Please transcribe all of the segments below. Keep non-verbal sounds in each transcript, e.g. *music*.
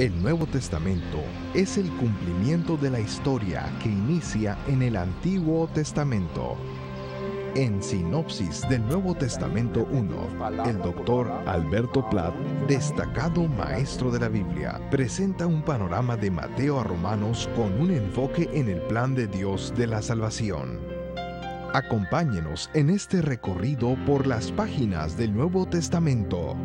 El Nuevo Testamento es el cumplimiento de la historia que inicia en el Antiguo Testamento. En Sinopsis del Nuevo Testamento 1, el doctor Alberto Platt, destacado maestro de la Biblia, presenta un panorama de Mateo a Romanos con un enfoque en el plan de Dios de la salvación. Acompáñenos en este recorrido por las páginas del Nuevo Testamento.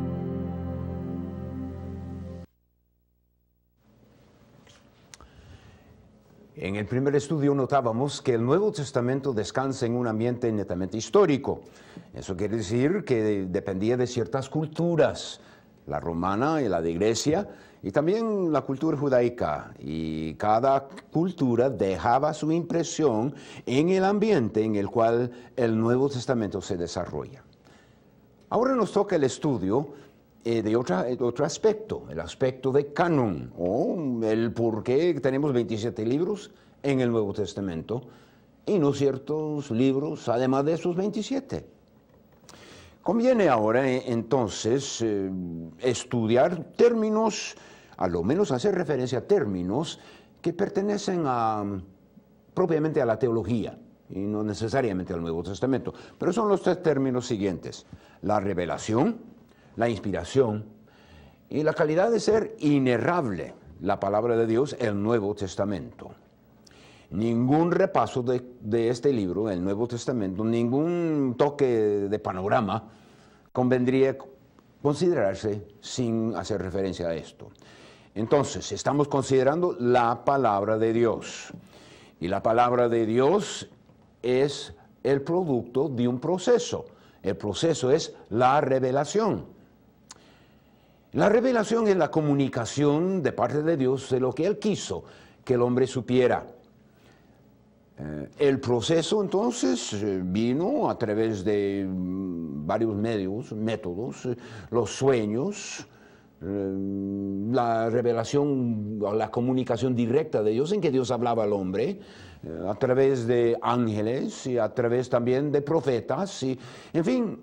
En el primer estudio notábamos que el Nuevo Testamento descansa en un ambiente netamente histórico. Eso quiere decir que dependía de ciertas culturas, la romana y la de Grecia, y también la cultura judaica. Y cada cultura dejaba su impresión en el ambiente en el cual el Nuevo Testamento se desarrolla. Ahora nos toca el estudio eh, de otra, eh, otro aspecto, el aspecto de canon, o el por qué tenemos 27 libros en el Nuevo Testamento y no ciertos libros, además de esos 27. Conviene ahora eh, entonces estudiar términos, a lo menos hacer referencia a términos que pertenecen a, propiamente a la teología y no necesariamente al Nuevo Testamento. Pero son los tres términos siguientes. La revelación, la inspiración y la calidad de ser inerrable, la palabra de Dios, el Nuevo Testamento. Ningún repaso de, este libro, el Nuevo Testamento, ningún toque de panorama convendría considerarse sin hacer referencia a esto. Entonces, estamos considerando la palabra de Dios. Y la palabra de Dios es el producto de un proceso. El proceso es la revelación. La revelación es la comunicación de parte de Dios de lo que Él quiso que el hombre supiera. Eh, el proceso entonces eh, vino a través de mm, varios medios, métodos, eh, los sueños, la revelación o la comunicación directa de Dios en que Dios hablaba al hombre a través de ángeles y a través también de profetas en fin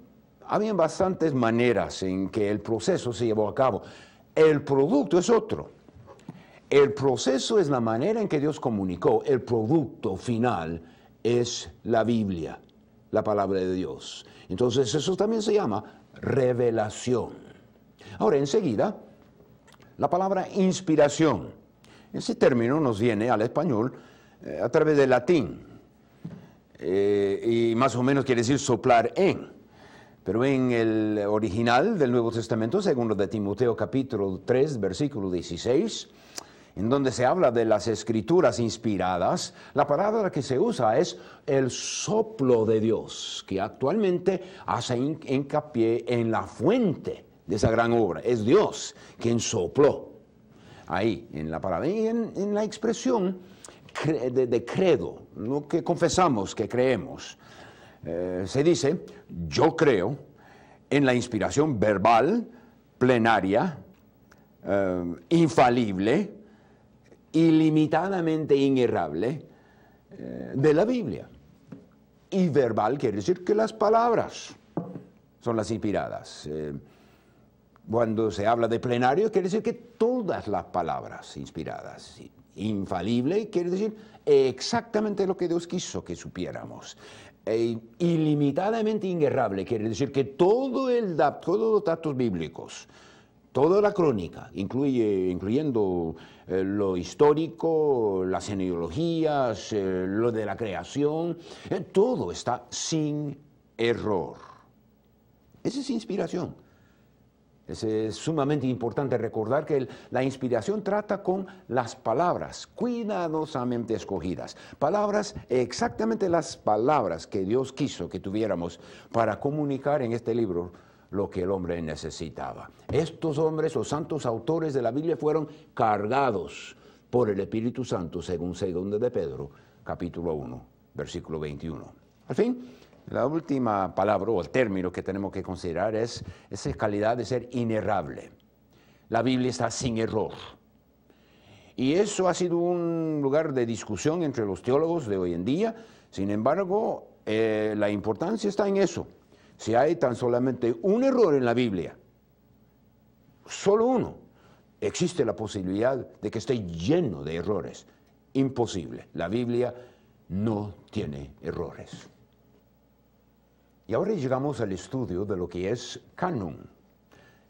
había bastantes maneras en que el proceso se llevó a cabo. El producto es otro. El proceso es la manera en que Dios comunicó. El producto final es la Biblia, la palabra de Dios. Entonces eso también se llama revelación. Ahora, enseguida, la palabra inspiración. Ese término nos viene al español eh, a través del latín. Eh, y más o menos quiere decir soplar en. Pero en el original del Nuevo Testamento, segundo de Timoteo capítulo 3, versículo 16, en donde se habla de las escrituras inspiradas, la palabra que se usa es el soplo de Dios, que actualmente hace hincapié en la fuente de esa gran obra. Es Dios quien sopló ahí en la palabra. Y en, la expresión de, de credo, lo que confesamos, que creemos. Eh, se dice, yo creo en la inspiración verbal, plenaria, eh, infalible, ilimitadamente inerrable eh, de la Biblia. Y verbal quiere decir que las palabras son las inspiradas. cuando se habla de plenario, quiere decir que todas las palabras inspiradas. Infalible quiere decir exactamente lo que Dios quiso que supiéramos. E ilimitadamente inguerrable, quiere decir que todo el, todos los datos bíblicos, toda la crónica, incluye, incluyendo eh, lo histórico, las genealogías, eh, lo de la creación, eh, todo está sin error. Esa es inspiración. Es, sumamente importante recordar que la inspiración trata con las palabras cuidadosamente escogidas. Palabras, exactamente las palabras que Dios quiso que tuviéramos para comunicar en este libro lo que el hombre necesitaba. Estos hombres o santos autores de la Biblia fueron cargados por el Espíritu Santo, según 2 de Pedro, capítulo 1, versículo 21. Al fin, la última palabra o el término que tenemos que considerar es esa calidad de ser inerrable. La Biblia está sin error. Y eso ha sido un lugar de discusión entre los teólogos de hoy en día. Sin embargo, eh, la importancia está en eso. Si hay tan solamente un error en la Biblia, solo uno, existe la posibilidad de que esté lleno de errores. Imposible. La Biblia no tiene errores. Y ahora llegamos al estudio de lo que es canon.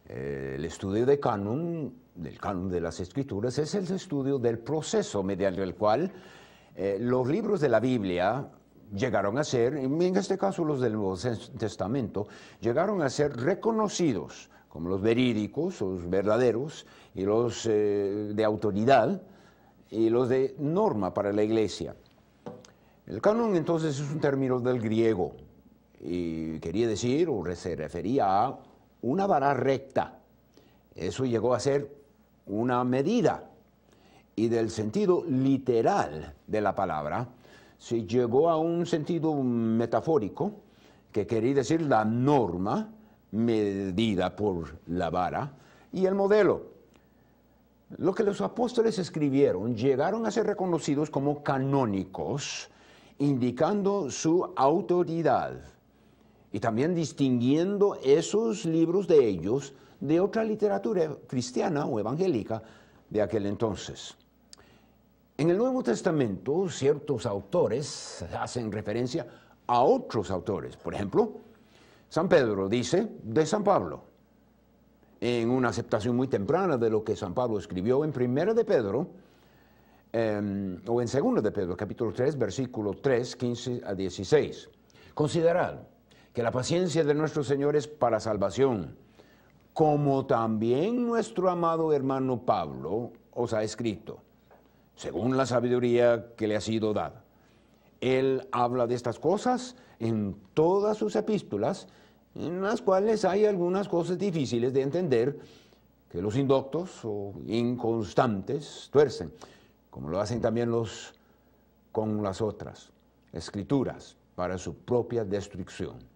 el estudio de canon, del canon de las escrituras, es el estudio del proceso mediante el cual eh, los libros de la Biblia llegaron a ser, en este caso los del Nuevo Testamento, llegaron a ser reconocidos como los verídicos, los verdaderos, y los eh, de autoridad, y los de norma para la iglesia. El canon entonces es un término del griego, y quería decir, o se refería a una vara recta. Eso llegó a ser una medida. Y del sentido literal de la palabra, se llegó a un sentido metafórico que quería decir la norma medida por la vara y el modelo. Lo que los apóstoles escribieron llegaron a ser reconocidos como canónicos, indicando su autoridad y también distinguiendo esos libros de ellos de otra literatura cristiana o evangélica de aquel entonces. En el Nuevo Testamento, ciertos autores hacen referencia a otros autores. Por ejemplo, San Pedro dice de San Pablo, en una aceptación muy temprana de lo que San Pablo escribió en Primera de Pedro, em, o en 2 de Pedro, capítulo 3, versículo 3, 15 a 16. Considerad que la paciencia de nuestro Señor es para salvación, como también nuestro amado hermano Pablo os ha escrito, según la sabiduría que le ha sido dada. Él habla de estas cosas en todas sus epístolas, en las cuales hay algunas cosas difíciles de entender que los indoctos o inconstantes tuercen, como lo hacen también los con las otras escrituras para su propia destrucción.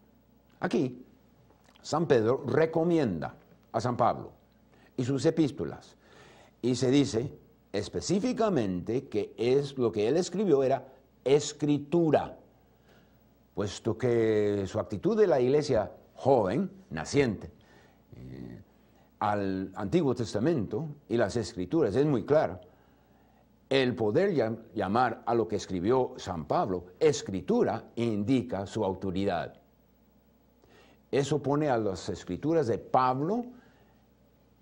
Aquí, San Pedro recomienda a San Pablo y sus epístolas y se dice específicamente que es lo que él escribió era escritura, puesto que su actitud de la iglesia joven, naciente, eh, al Antiguo Testamento y las escrituras es muy clara. El poder llamar a lo que escribió San Pablo escritura indica su autoridad. Eso pone a las escrituras de Pablo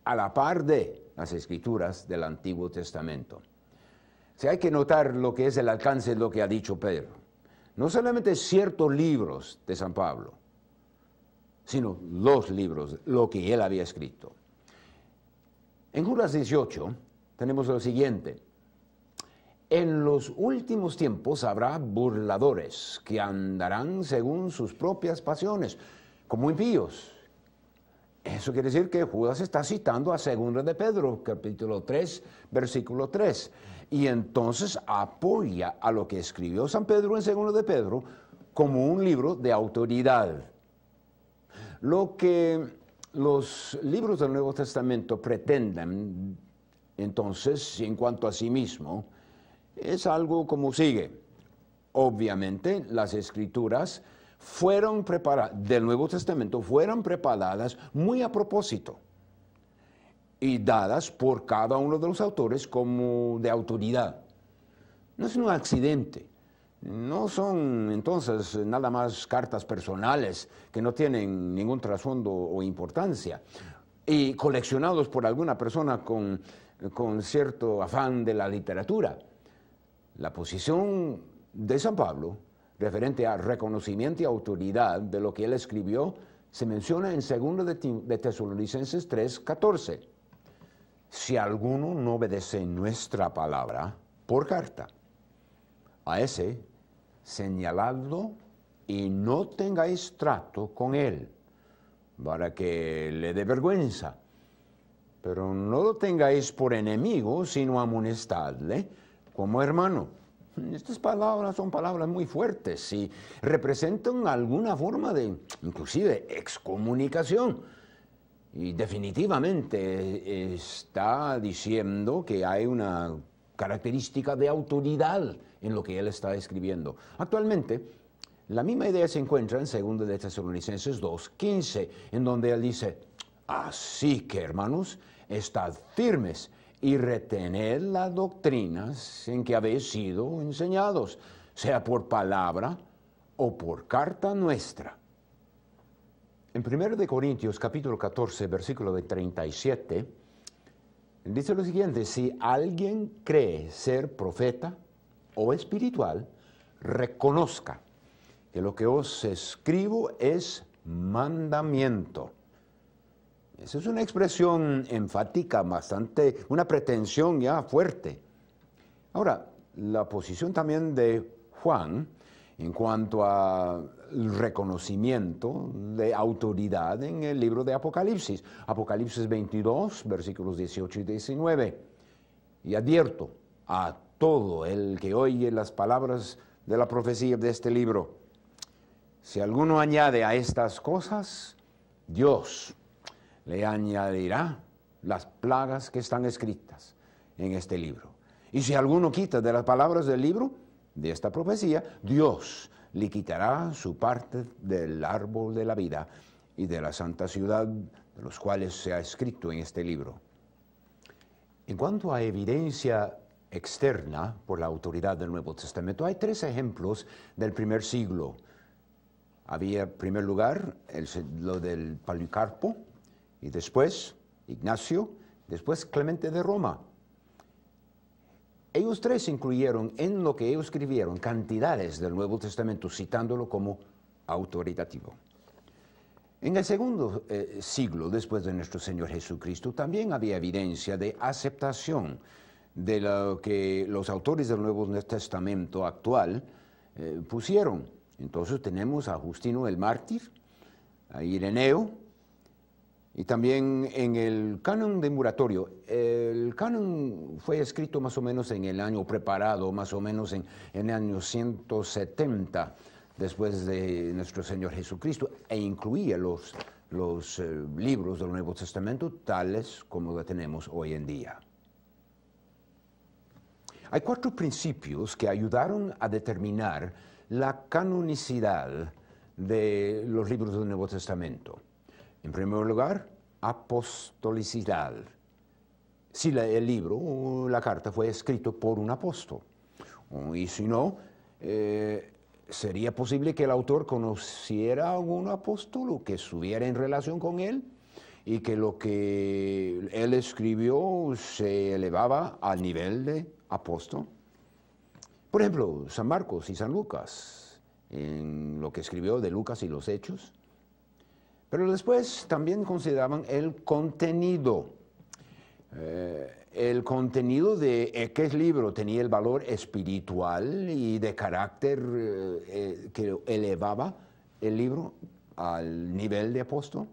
a la par de las escrituras del Antiguo Testamento. si hay que notar lo que es el alcance de lo que ha dicho Pedro. No solamente ciertos libros de San Pablo, sino los libros, lo que él había escrito. En Judas 18 tenemos lo siguiente. En los últimos tiempos habrá burladores que andarán según sus propias pasiones como impíos. Eso quiere decir que Judas está citando a 2 de Pedro, capítulo 3, versículo 3. Y entonces apoya a lo que escribió San Pedro en 2 de Pedro como un libro de autoridad. Lo que los libros del Nuevo Testamento pretenden, entonces, en cuanto a sí mismo, es algo como sigue. Obviamente, las escrituras fueron preparadas, del Nuevo Testamento, fueron preparadas muy a propósito y dadas por cada uno de los autores como de autoridad. No es un accidente. No son entonces nada más cartas personales que no tienen ningún trasfondo o importancia y coleccionados por alguna persona con, con cierto afán de la literatura. La posición de San Pablo referente al reconocimiento y autoridad de lo que él escribió, se menciona en 2 de, de Tesalonicenses 3, 14. Si alguno no obedece nuestra palabra por carta, a ese señaladlo y no tengáis trato con él, para que le dé vergüenza. Pero no lo tengáis por enemigo, sino amonestadle como hermano *laughs* Estas palabras son palabras muy fuertes y representan alguna forma de, inclusive, excomunicación. Y definitivamente está diciendo que hay una característica de autoridad en lo que él está escribiendo. Actualmente, la misma idea se encuentra en 2 de Tesalonicenses 2.15, en donde él dice, así que hermanos, estad firmes y retened las doctrinas en que habéis sido enseñados, sea por palabra o por carta nuestra. En 1 de Corintios capítulo 14, versículo de 37, dice lo siguiente, si alguien cree ser profeta o espiritual, reconozca que lo que os escribo es mandamiento esa es una expresión enfática, bastante, una pretensión ya fuerte. Ahora, la posición también de Juan en cuanto al reconocimiento de autoridad en el libro de Apocalipsis, Apocalipsis 22, versículos 18 y 19. Y advierto a todo el que oye las palabras de la profecía de este libro, si alguno añade a estas cosas, Dios le añadirá las plagas que están escritas en este libro. Y si alguno quita de las palabras del libro, de esta profecía, Dios le quitará su parte del árbol de la vida y de la santa ciudad de los cuales se ha escrito en este libro. En cuanto a evidencia externa por la autoridad del Nuevo Testamento, hay tres ejemplos del primer siglo. Había, en primer lugar, el, lo del Policarpo, y después Ignacio, después Clemente de Roma. Ellos tres incluyeron en lo que ellos escribieron cantidades del Nuevo Testamento, citándolo como autoritativo. En el segundo eh, siglo después de nuestro Señor Jesucristo también había evidencia de aceptación de lo que los autores del Nuevo Testamento actual eh, pusieron. Entonces tenemos a Justino el Mártir, a Ireneo, y también en el canon de muratorio. El canon fue escrito más o menos en el año, preparado más o menos en, el año 170 después de nuestro Señor Jesucristo e incluía los, los eh, libros del Nuevo Testamento tales como los tenemos hoy en día. Hay cuatro principios que ayudaron a determinar la canonicidad de los libros del Nuevo Testamento. En primer lugar, apostolicidad. Si el libro, uh, la carta fue escrito por un apóstol. Uh, y si no, eh, sería posible que el autor conociera a un apóstol o que estuviera en relación con él y que lo que él escribió se elevaba al nivel de apóstol. Por ejemplo, San Marcos y San Lucas, en lo que escribió de Lucas y los Hechos, pero después también consideraban el contenido. Eh, el contenido de eh, qué libro tenía el valor espiritual y de carácter eh, que elevaba el libro al nivel de apóstol.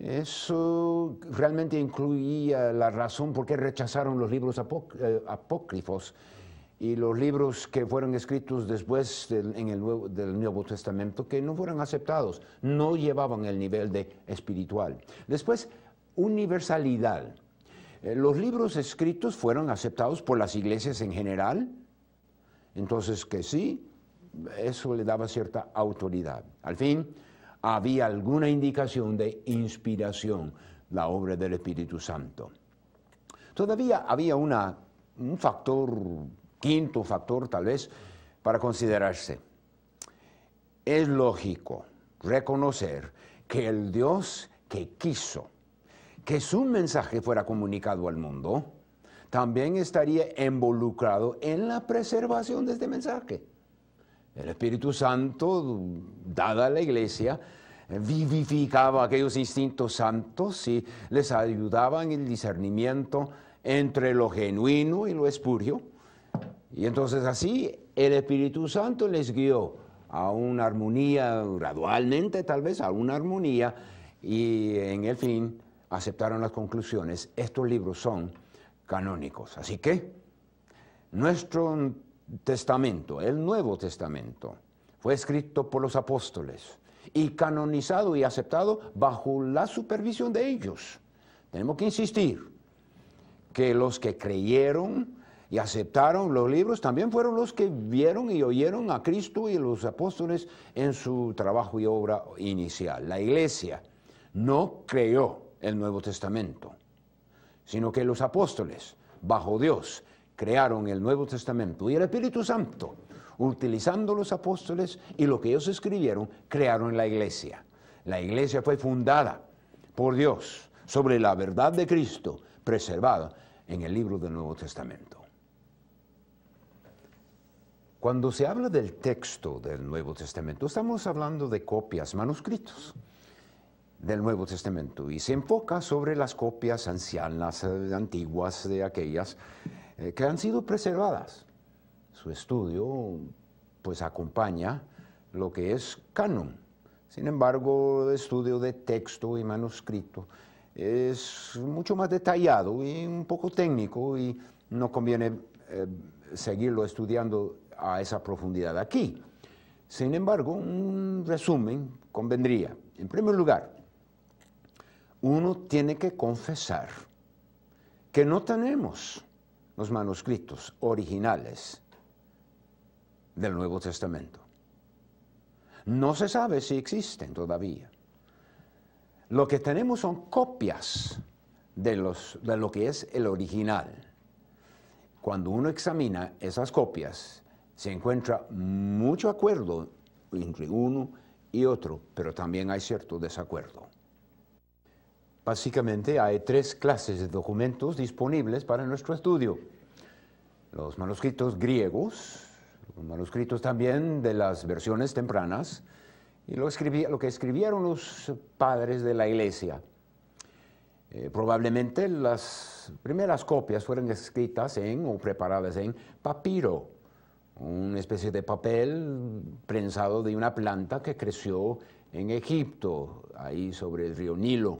Eso realmente incluía la razón por qué rechazaron los libros apócrifos y los libros que fueron escritos después del, en el nuevo, del Nuevo Testamento que no fueron aceptados, no llevaban el nivel de espiritual. Después, universalidad. Eh, los libros escritos fueron aceptados por las iglesias en general, entonces que sí, eso le daba cierta autoridad. Al fin, había alguna indicación de inspiración, la obra del Espíritu Santo. Todavía había una, un factor quinto factor tal vez para considerarse. Es lógico reconocer que el Dios que quiso que su mensaje fuera comunicado al mundo, también estaría involucrado en la preservación de este mensaje. El Espíritu Santo, dada la iglesia, vivificaba aquellos instintos santos y les ayudaba en el discernimiento entre lo genuino y lo espurio y entonces así el Espíritu Santo les guió a una armonía, gradualmente tal vez, a una armonía, y en el fin aceptaron las conclusiones. Estos libros son canónicos. Así que nuestro testamento, el Nuevo Testamento, fue escrito por los apóstoles y canonizado y aceptado bajo la supervisión de ellos. Tenemos que insistir que los que creyeron y aceptaron los libros también fueron los que vieron y oyeron a Cristo y los apóstoles en su trabajo y obra inicial. La iglesia no creó el Nuevo Testamento, sino que los apóstoles, bajo Dios, crearon el Nuevo Testamento y el Espíritu Santo, utilizando los apóstoles y lo que ellos escribieron, crearon la iglesia. La iglesia fue fundada por Dios sobre la verdad de Cristo, preservada en el libro del Nuevo Testamento. Cuando se habla del texto del Nuevo Testamento, estamos hablando de copias, manuscritos del Nuevo Testamento, y se enfoca sobre las copias ancianas, eh, antiguas, de aquellas eh, que han sido preservadas. Su estudio, pues, acompaña lo que es canon. Sin embargo, el estudio de texto y manuscrito es mucho más detallado y un poco técnico, y no conviene eh, seguirlo estudiando a esa profundidad aquí. Sin embargo, un resumen convendría. En primer lugar, uno tiene que confesar que no tenemos los manuscritos originales del Nuevo Testamento. No se sabe si existen todavía. Lo que tenemos son copias de, los, de lo que es el original. Cuando uno examina esas copias, se encuentra mucho acuerdo entre uno y otro, pero también hay cierto desacuerdo. Básicamente hay tres clases de documentos disponibles para nuestro estudio. Los manuscritos griegos, los manuscritos también de las versiones tempranas, y lo, que escribieron los padres de la iglesia. Eh, probablemente las primeras copias fueron escritas en o preparadas en papiro, una especie de papel prensado de una planta que creció en Egipto, ahí sobre el río Nilo.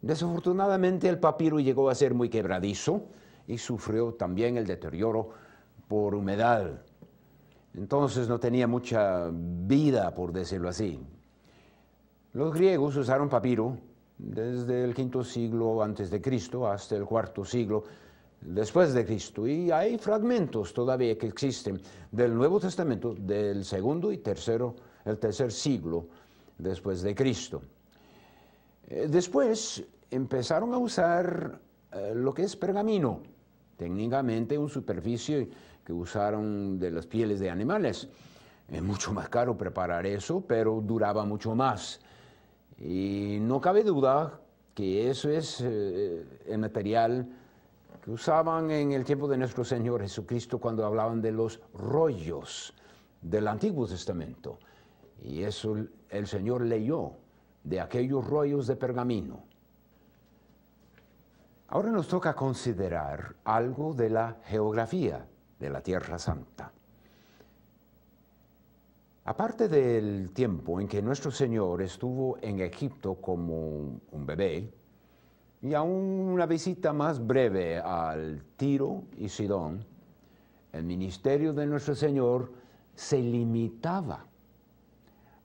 Desafortunadamente el papiro llegó a ser muy quebradizo y sufrió también el deterioro por humedad. Entonces no tenía mucha vida, por decirlo así. Los griegos usaron papiro desde el quinto siglo antes de Cristo hasta el cuarto siglo después de Cristo. Y hay fragmentos todavía que existen del Nuevo Testamento, del segundo y tercero, el tercer siglo después de Cristo. Eh, después empezaron a usar eh, lo que es pergamino, técnicamente una superficie que usaron de las pieles de animales. Es mucho más caro preparar eso, pero duraba mucho más. Y no cabe duda que eso es eh, el material que usaban en el tiempo de nuestro Señor Jesucristo cuando hablaban de los rollos del Antiguo Testamento. Y eso el Señor leyó de aquellos rollos de pergamino. Ahora nos toca considerar algo de la geografía de la Tierra Santa. Aparte del tiempo en que nuestro Señor estuvo en Egipto como un bebé, y a una visita más breve al Tiro y Sidón, el ministerio de nuestro Señor se limitaba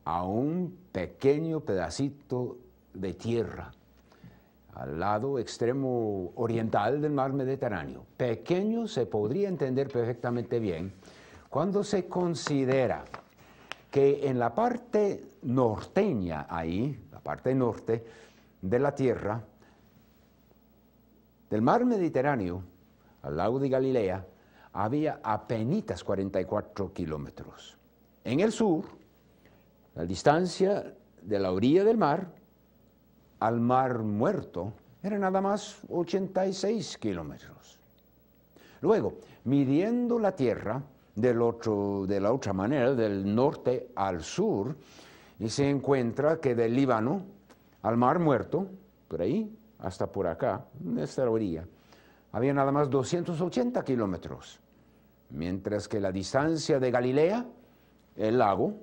a un pequeño pedacito de tierra al lado extremo oriental del mar Mediterráneo. Pequeño se podría entender perfectamente bien cuando se considera que en la parte norteña ahí, la parte norte de la tierra, el mar Mediterráneo al lago de Galilea había apenas 44 kilómetros. En el sur, la distancia de la orilla del mar al mar muerto era nada más 86 kilómetros. Luego, midiendo la Tierra de la otra manera, del norte al sur, y se encuentra que del Líbano al mar muerto, por ahí, hasta por acá, en esta orilla, había nada más 280 kilómetros, mientras que la distancia de Galilea, el lago,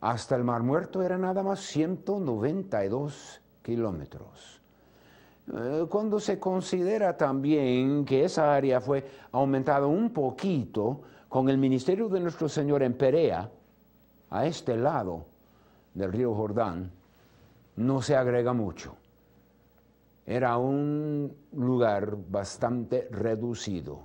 hasta el Mar Muerto era nada más 192 kilómetros. Eh, cuando se considera también que esa área fue aumentada un poquito con el ministerio de nuestro Señor en Perea, a este lado del río Jordán, no se agrega mucho. Era un lugar bastante reducido.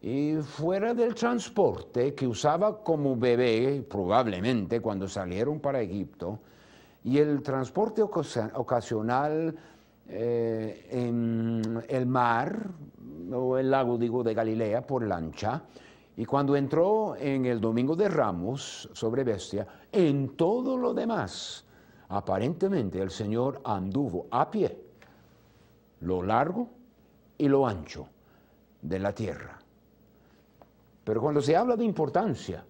Y fuera del transporte que usaba como bebé, probablemente cuando salieron para Egipto, y el transporte ocasional eh, en el mar, o el lago, digo, de Galilea por lancha, y cuando entró en el Domingo de Ramos sobre Bestia, en todo lo demás, aparentemente el Señor anduvo a pie lo largo y lo ancho de la tierra. Pero cuando se habla de importancia,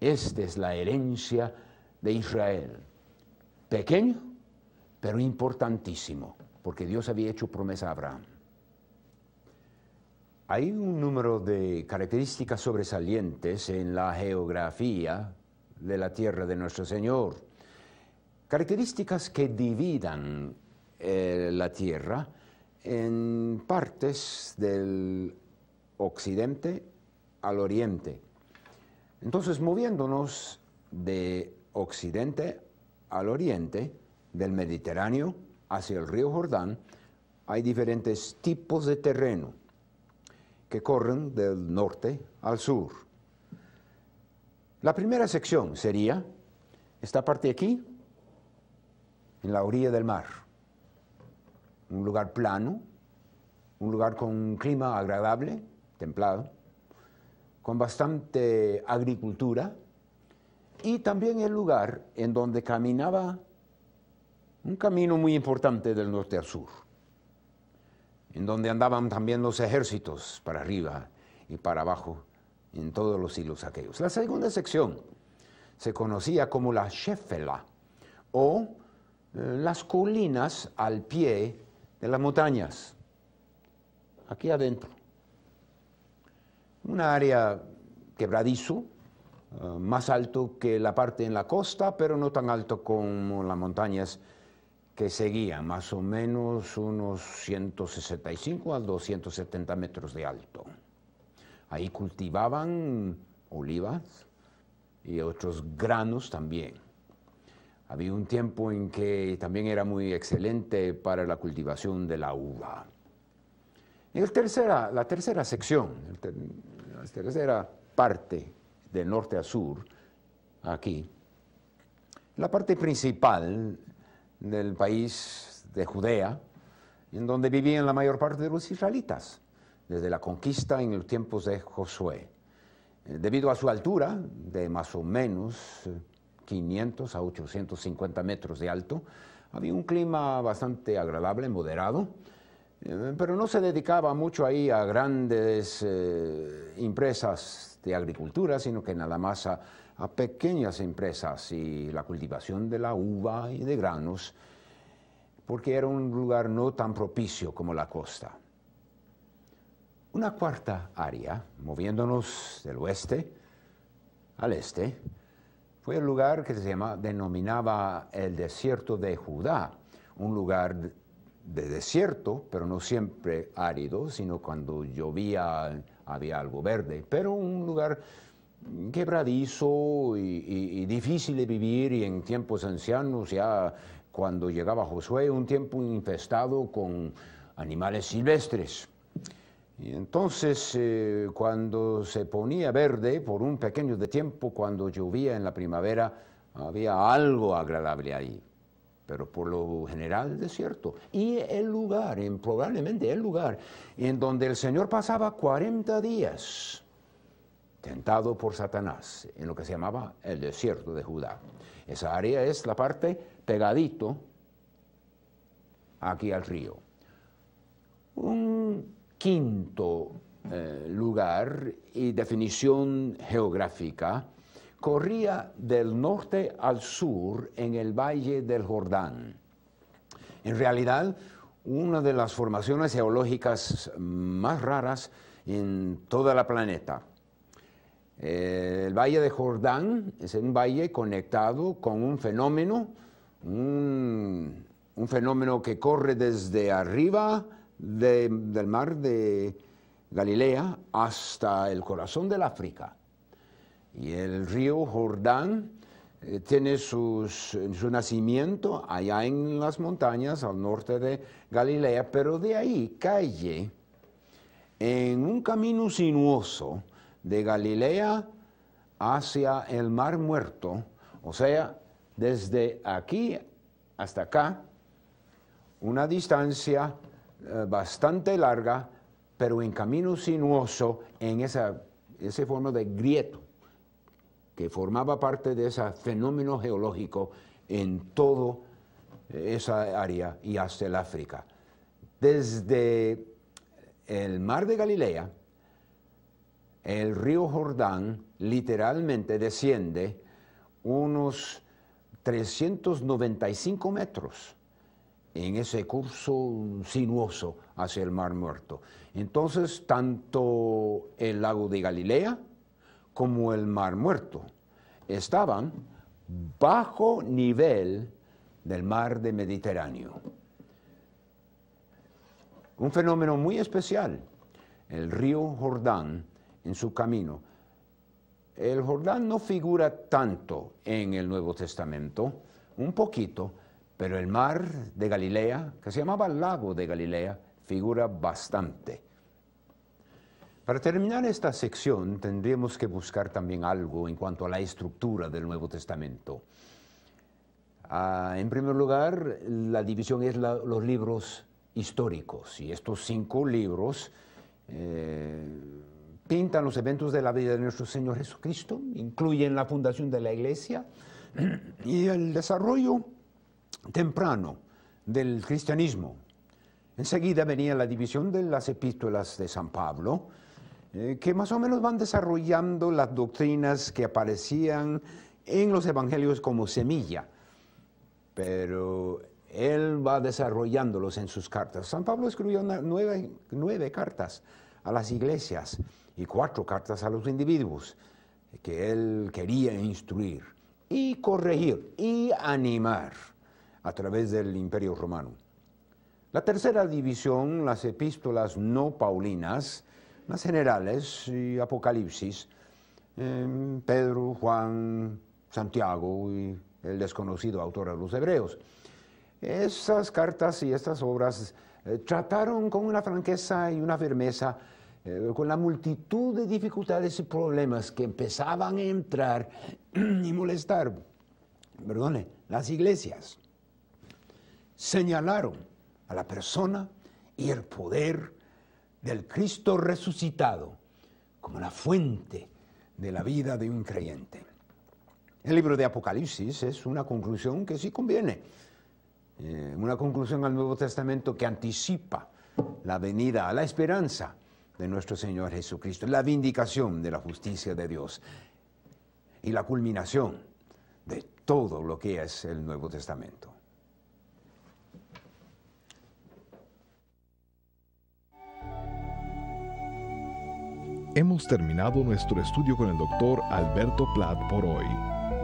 esta es la herencia de Israel. Pequeño, pero importantísimo, porque Dios había hecho promesa a Abraham. Hay un número de características sobresalientes en la geografía de la tierra de nuestro Señor. Características que dividan eh, la Tierra en partes del occidente al oriente. Entonces, moviéndonos de occidente al oriente, del Mediterráneo hacia el río Jordán, hay diferentes tipos de terreno que corren del norte al sur. La primera sección sería esta parte aquí, en la orilla del mar un lugar plano, un lugar con un clima agradable, templado, con bastante agricultura, y también el lugar en donde caminaba un camino muy importante del norte al sur, en donde andaban también los ejércitos para arriba y para abajo en todos los siglos aquellos. La segunda sección se conocía como la Shefela o eh, las colinas al pie en las montañas, aquí adentro. Un área quebradizo, eh, más alto que la parte en la costa, pero no tan alto como las montañas que seguían, más o menos unos 165 a 270 metros de alto. Ahí cultivaban olivas y otros granos también. Había un tiempo en que también era muy excelente para la cultivación de la uva. En el tercera, la tercera sección, la tercera parte de norte a sur, aquí, la parte principal del país de Judea, en donde vivían la mayor parte de los israelitas, desde la conquista en los tiempos de Josué. Eh, debido a su altura, de más o menos eh, 500 a 850 metros de alto. Había un clima bastante agradable, moderado, eh, pero no se dedicaba mucho ahí a grandes eh, empresas de agricultura, sino que nada más a pequeñas empresas y la cultivación de la uva y de granos, porque era un lugar no tan propicio como la costa. Una cuarta área, moviéndonos del oeste al este, fue el lugar que se denominaba el desierto de Judá, un lugar de desierto, pero no siempre árido, sino cuando llovía había algo verde, pero un lugar quebradizo y difícil de vivir y en tiempos ancianos ya cuando llegaba Josué, un tiempo infestado con animales silvestres. Y entonces, eh, cuando se ponía verde, por un pequeño de tiempo, cuando llovía en la primavera, había algo agradable ahí. Pero por lo general, desierto. Y el lugar, en, probablemente el lugar, en donde el Señor pasaba 40 días tentado por Satanás, en lo que se llamaba el desierto de Judá. Esa área es la parte pegadito aquí al río. Un quinto eh, lugar y definición geográfica, corría del norte al sur en el Valle del Jordán. En realidad, una de las formaciones geológicas más raras en toda la planeta. Eh, el Valle de Jordán es un valle conectado con un fenómeno, un fenómeno que corre desde arriba del mar de Galilea hasta el corazón del África. Y el río Jordán eh, tiene su nacimiento allá en las montañas al norte de Galilea, pero de ahí calle en un camino sinuoso de Galilea hacia el mar muerto, o sea, desde aquí hasta acá, una distancia eh, bastante larga, pero en camino sinuoso, en esa, ese forma de grieto que formaba parte de ese fenómeno geológico en toda eh, esa área y hasta el África. Desde el mar de Galilea, el río Jordán literalmente desciende unos 395 metros en ese curso sinuoso hacia el Mar Muerto. Entonces, tanto el lago de Galilea como el Mar Muerto estaban bajo nivel del mar de Mediterráneo. Un fenómeno muy especial, el río Jordán en su camino. El Jordán no figura tanto en el Nuevo Testamento, un poquito, pero el mar de Galilea, que se llamaba lago de Galilea, figura bastante. Para terminar esta sección tendríamos que buscar también algo en cuanto a la estructura del Nuevo Testamento. Ah, en primer lugar, la división es los libros históricos y estos cinco libros eh, pintan los eventos de la vida de nuestro Señor Jesucristo, incluyen la fundación de la iglesia *clears throat* y el desarrollo temprano del cristianismo. Enseguida venía la división de las epístolas de San Pablo, eh, que más o menos van desarrollando las doctrinas que aparecían en los evangelios como semilla, pero él va desarrollándolos en sus cartas. San Pablo escribió nueve, nueve cartas a las iglesias y cuatro cartas a los individuos que él quería instruir y corregir y animar a través del Imperio Romano. La tercera división, las epístolas no paulinas, las generales y Apocalipsis, em, Pedro, Juan, Santiago y el desconocido autor de los Hebreos. Esas cartas y estas obras eh, trataron con una franqueza y una firmeza eh, con la multitud de dificultades y problemas que empezaban a entrar *clears throat* y molestar, perdone, las iglesias señalaron a la persona y el poder del Cristo resucitado como la fuente de la vida de un creyente. El libro de Apocalipsis es una conclusión que sí conviene, eh, una conclusión al Nuevo Testamento que anticipa la venida a la esperanza de nuestro Señor Jesucristo, la vindicación de la justicia de Dios y la culminación de todo lo que es el Nuevo Testamento. Hemos terminado nuestro estudio con el doctor Alberto Platt por hoy.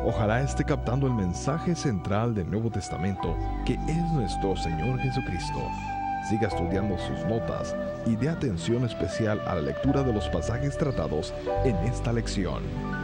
Ojalá esté captando el mensaje central del Nuevo Testamento, que es nuestro Señor Jesucristo. Siga estudiando sus notas y dé atención especial a la lectura de los pasajes tratados en esta lección.